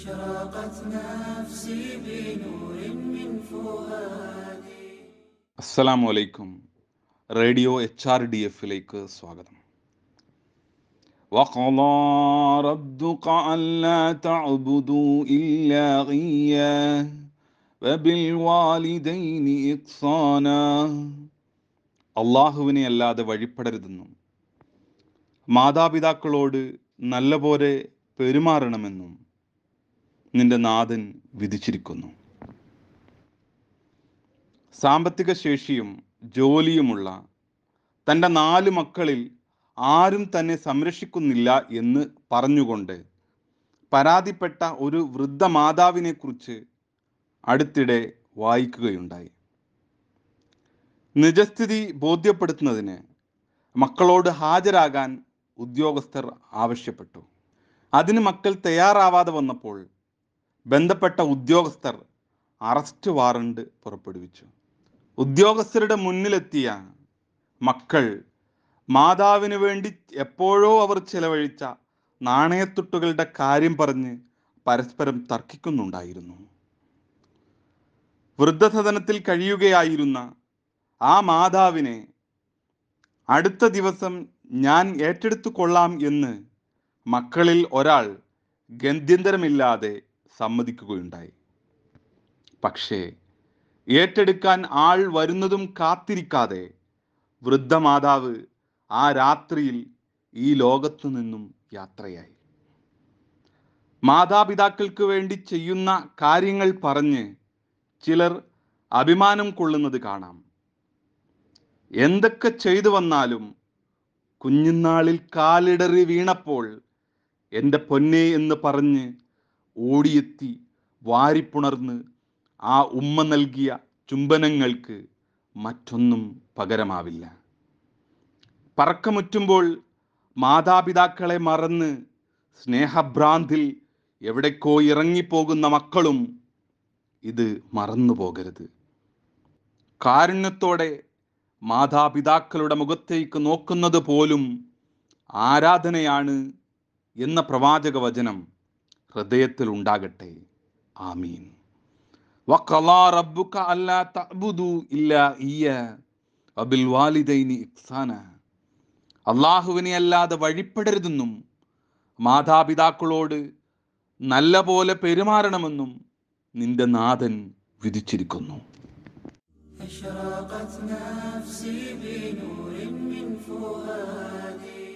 أشرقت نفسي അസ്സലാമു അലൈക്കും radio H R D എഫിലേക്ക് സ്വാഗതം وقضى ربك ألا تعبدوا إلا إياه وبالوالدين إحسانا അള്ളാഹുവിനെ അല്ലാതെ വഴിപ്പെടരുതെന്നും മാതാപിതാക്കളോട് നല്ലപോലെ പെരുമാറണമെന്നും നിന്റെ നാഥൻ വിധിച്ചിരിക്കുന്നു സാമ്പത്തിക ശേഷിയും ജോലിയുമുള്ള തൻ്റെ നാല് മക്കളിൽ ആരും തന്നെ സംരക്ഷിക്കുന്നില്ല എന്ന് പറഞ്ഞുകൊണ്ട് പരാതിപ്പെട്ട ഒരു വൃദ്ധ മാതാവിനെക്കുറിച്ച് അടുത്തിടെ വായിക്കുകയുണ്ടായി നിജസ്ഥിതി ബോധ്യപ്പെടുത്തുന്നതിന് മക്കളോട് ഹാജരാകാൻ ഉദ്യോഗസ്ഥർ ആവശ്യപ്പെട്ടു അതിന് മക്കൾ തയ്യാറാവാതെ വന്നപ്പോൾ ബന്ധപ്പെട്ട ഉദ്യോഗസ്ഥർ അറസ്റ്റ് വാറണ്ട് പുറപ്പെടുവിച്ചു ഉദ്യോഗസ്ഥരുടെ മുന്നിലെത്തിയ മക്കൾ മാതാവിന് വേണ്ടി എപ്പോഴോ അവർ ചെലവഴിച്ച നാണയത്തുട്ടുകളുടെ കാര്യം പറഞ്ഞ് പരസ്പരം തർക്കിക്കുന്നുണ്ടായിരുന്നു വൃദ്ധസദനത്തിൽ കഴിയുകയായിരുന്ന ആ മാതാവിനെ അടുത്ത ദിവസം ഞാൻ ഏറ്റെടുത്തു കൊള്ളാം എന്ന് മക്കളിൽ ഒരാൾ ഗന്ധ്യന്തരമില്ലാതെ സമ്മതിക്കുകയുണ്ടായി പക്ഷേ ഏറ്റെടുക്കാൻ ആൾ വരുന്നതും കാത്തിരിക്കാതെ വൃദ്ധമാതാവ് ആ രാത്രിയിൽ ഈ ലോകത്തു നിന്നും യാത്രയായി മാതാപിതാക്കൾക്ക് വേണ്ടി ചെയ്യുന്ന കാര്യങ്ങൾ പറഞ്ഞ് ചിലർ അഭിമാനം കൊള്ളുന്നത് കാണാം എന്തൊക്കെ ചെയ്തു വന്നാലും കുഞ്ഞുനാളിൽ കാലിടറി വീണപ്പോൾ എൻ്റെ പൊന്നേ എന്ന് പറഞ്ഞ് ഓടിയെത്തി വാരിപ്പുണർന്ന് ആ ഉമ്മ നൽകിയ ചുംബനങ്ങൾക്ക് മറ്റൊന്നും പകരമാവില്ല പറക്കമുറ്റുമ്പോൾ മാതാപിതാക്കളെ മറന്ന് സ്നേഹഭ്രാന്തിൽ എവിടേക്കോ ഇറങ്ങിപ്പോകുന്ന മക്കളും ഇത് മറന്നു പോകരുത് കാരുണ്യത്തോടെ മാതാപിതാക്കളുടെ മുഖത്തേക്ക് നോക്കുന്നത് പോലും ആരാധനയാണ് എന്ന പ്രവാചക വചനം ഹൃദയത്തിൽ ഉണ്ടാകട്ടെ ആമീൻ റബ്ബുക അല്ലാ തഅബുദു ഇല്ലാ അബിൽ വാലിദൈനി അള്ളാഹുവിനെ അല്ലാതെ വഴിപ്പെടരുതെന്നും മാതാപിതാക്കളോട് നല്ല പോലെ പെരുമാറണമെന്നും നിന്റെ നാഥൻ വിധിച്ചിരിക്കുന്നു أشرقت نفسي بنور من فؤادي